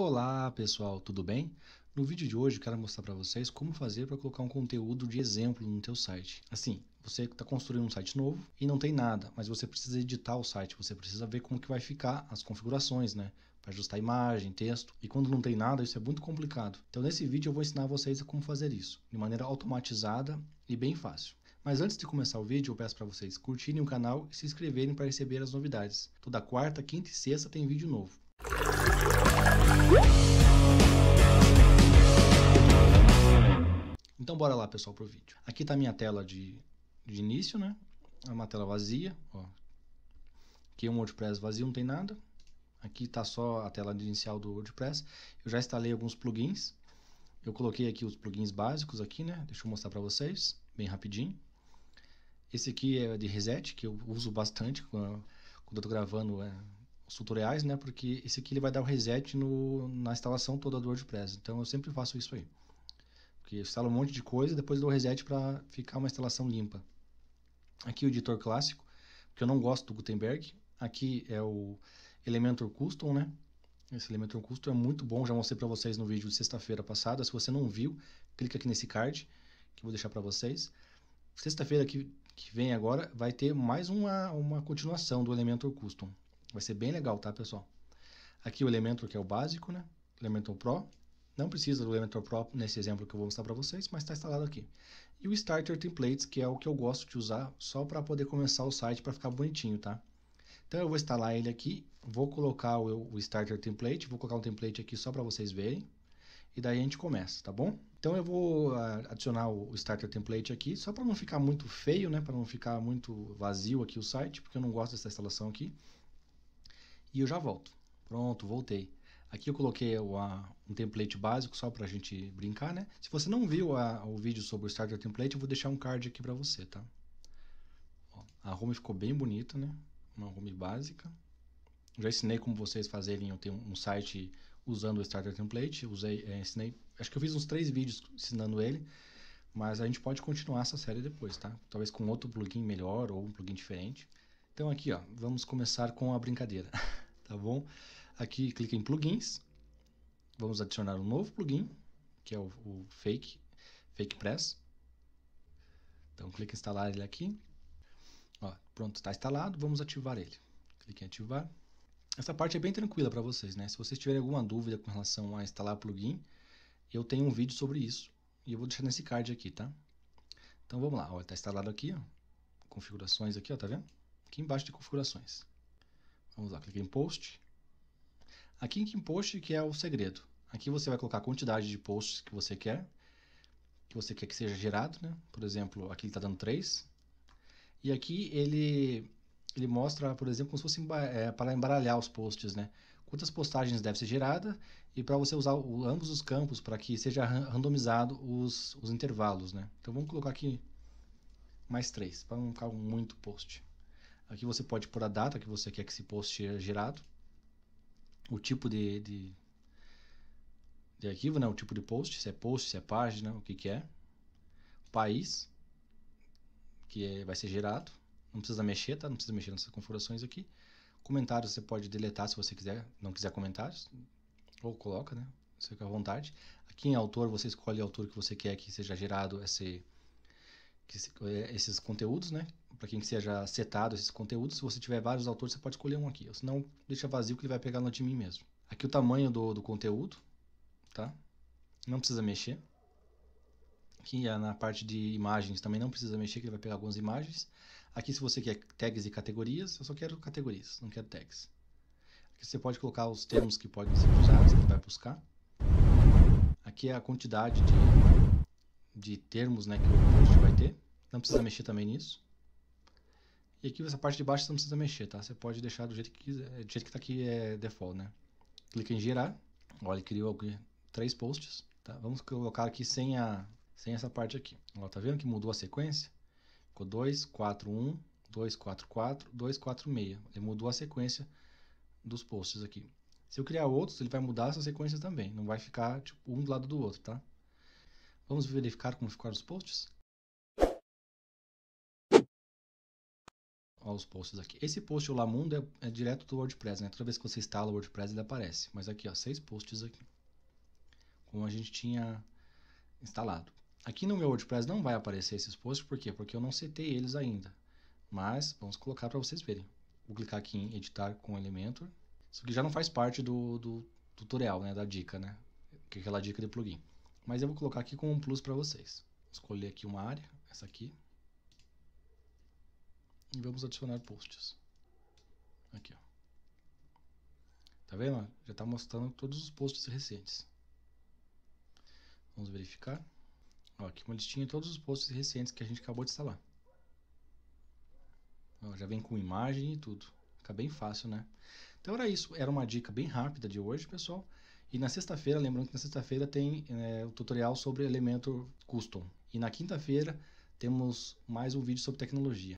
Olá pessoal, tudo bem? No vídeo de hoje quero mostrar para vocês como fazer para colocar um conteúdo de exemplo no teu site. Assim, você está construindo um site novo e não tem nada, mas você precisa editar o site, você precisa ver como que vai ficar as configurações, né? Para ajustar imagem, texto. E quando não tem nada, isso é muito complicado. Então nesse vídeo eu vou ensinar vocês a como fazer isso, de maneira automatizada e bem fácil. Mas antes de começar o vídeo, eu peço para vocês curtirem o canal e se inscreverem para receber as novidades. Toda quarta, quinta e sexta tem vídeo novo. Então bora lá pessoal pro vídeo. Aqui tá a minha tela de, de início, né? É uma tela vazia, ó. Aqui é um WordPress vazio, não tem nada. Aqui tá só a tela inicial do WordPress. Eu já instalei alguns plugins. Eu coloquei aqui os plugins básicos aqui, né? Deixa eu mostrar para vocês, bem rapidinho. Esse aqui é de reset, que eu uso bastante quando eu tô gravando é, os tutoriais, né? Porque esse aqui ele vai dar o um reset no, na instalação toda do WordPress. Então eu sempre faço isso aí. Porque eu instalo um monte de coisa e depois dou reset para ficar uma instalação limpa. Aqui o editor clássico, porque eu não gosto do Gutenberg. Aqui é o Elementor Custom, né? Esse Elementor Custom é muito bom, já mostrei para vocês no vídeo de sexta-feira passada. Se você não viu, clica aqui nesse card que eu vou deixar para vocês. Sexta-feira que, que vem agora vai ter mais uma, uma continuação do Elementor Custom. Vai ser bem legal, tá, pessoal? Aqui o Elementor, que é o básico, né? Elementor Pro. Não precisa do Elementor Pro nesse exemplo que eu vou mostrar para vocês, mas está instalado aqui. E o Starter Templates, que é o que eu gosto de usar só para poder começar o site para ficar bonitinho, tá? Então eu vou instalar ele aqui, vou colocar o, o Starter Template, vou colocar um template aqui só para vocês verem. E daí a gente começa, tá bom? Então eu vou ah, adicionar o Starter Template aqui, só para não ficar muito feio, né? Para não ficar muito vazio aqui o site, porque eu não gosto dessa instalação aqui e eu já volto. Pronto, voltei. Aqui eu coloquei uma, um template básico só para a gente brincar, né? Se você não viu a, o vídeo sobre o Starter Template, eu vou deixar um card aqui para você, tá? Ó, a home ficou bem bonita, né? Uma home básica. Já ensinei como vocês fazerem, eu tenho um site usando o Starter Template, usei, é, ensinei, acho que eu fiz uns três vídeos ensinando ele, mas a gente pode continuar essa série depois, tá? Talvez com outro plugin melhor ou um plugin diferente. Então aqui, ó, vamos começar com a brincadeira, tá bom? Aqui clica em plugins, vamos adicionar um novo plugin, que é o, o Fake, Fake Press. Então clica em instalar ele aqui. Ó, pronto, está instalado, vamos ativar ele. Clique em ativar. Essa parte é bem tranquila para vocês, né? Se vocês tiverem alguma dúvida com relação a instalar plugin, eu tenho um vídeo sobre isso e eu vou deixar nesse card aqui, tá? Então vamos lá, ó, tá instalado aqui, ó, configurações aqui, ó, tá vendo? aqui embaixo de configurações. Vamos lá, clique em post. Aqui em post que é o segredo. Aqui você vai colocar a quantidade de posts que você quer, que você quer que seja gerado, né? Por exemplo, aqui ele está dando 3. E aqui ele, ele mostra, por exemplo, como se fosse é, para embaralhar os posts, né? Quantas postagens deve ser gerada e para você usar o, ambos os campos para que seja randomizado os, os intervalos, né? Então vamos colocar aqui mais 3, para não ficar muito post. Aqui você pode pôr a data que você quer que esse post seja gerado, o tipo de, de, de arquivo, né? o tipo de post, se é post, se é página, o que, que é, país que é, vai ser gerado, não precisa mexer, tá? não precisa mexer nessas configurações aqui, comentários você pode deletar se você quiser, não quiser comentários, ou coloca, né? Você fica à vontade. Aqui em autor, você escolhe o autor que você quer que seja gerado esse, que, é, esses conteúdos, né? para quem que seja setado esses conteúdos. Se você tiver vários autores, você pode escolher um aqui. Senão, deixa vazio que ele vai pegar no admin mesmo. Aqui o tamanho do, do conteúdo, tá? Não precisa mexer. Aqui é na parte de imagens também não precisa mexer, que ele vai pegar algumas imagens. Aqui se você quer tags e categorias, eu só quero categorias, não quero tags. Aqui você pode colocar os termos que podem ser usados, que vai buscar. Aqui é a quantidade de, de termos né, que o post vai ter. Não precisa mexer também nisso. E aqui essa parte de baixo você não precisa mexer, tá? Você pode deixar do jeito que quiser, do jeito que tá aqui é default, né? Clica em gerar. Olha, ele criou aqui três posts, tá? Vamos colocar aqui sem a sem essa parte aqui. Ó, tá vendo que mudou a sequência? Ficou 2 4 1 2 4 4 2 4 6. Ele mudou a sequência dos posts aqui. Se eu criar outros, ele vai mudar essa sequência também, não vai ficar tipo um do lado do outro, tá? Vamos verificar como ficaram os posts? aos os posts aqui. Esse post, o Lamundo, é, é, direto do WordPress, né? Toda vez que você instala o WordPress, ele aparece. Mas aqui, ó, seis posts aqui. Como a gente tinha instalado. Aqui no meu WordPress não vai aparecer esses posts, por quê? Porque eu não setei eles ainda. Mas vamos colocar para vocês verem. Vou clicar aqui em editar com Elementor. Isso aqui já não faz parte do, do tutorial, né? Da dica, né? É aquela dica de plugin. Mas eu vou colocar aqui com um plus para vocês. escolher aqui uma área, essa aqui. E vamos adicionar posts. Aqui, ó. Tá vendo? Já está mostrando todos os posts recentes. Vamos verificar. Ó, aqui uma listinha de todos os posts recentes que a gente acabou de instalar. Ó, já vem com imagem e tudo. Fica bem fácil, né? Então era isso. Era uma dica bem rápida de hoje, pessoal. E na sexta-feira, lembrando que na sexta-feira tem é, o tutorial sobre elemento custom. E na quinta-feira temos mais um vídeo sobre tecnologia.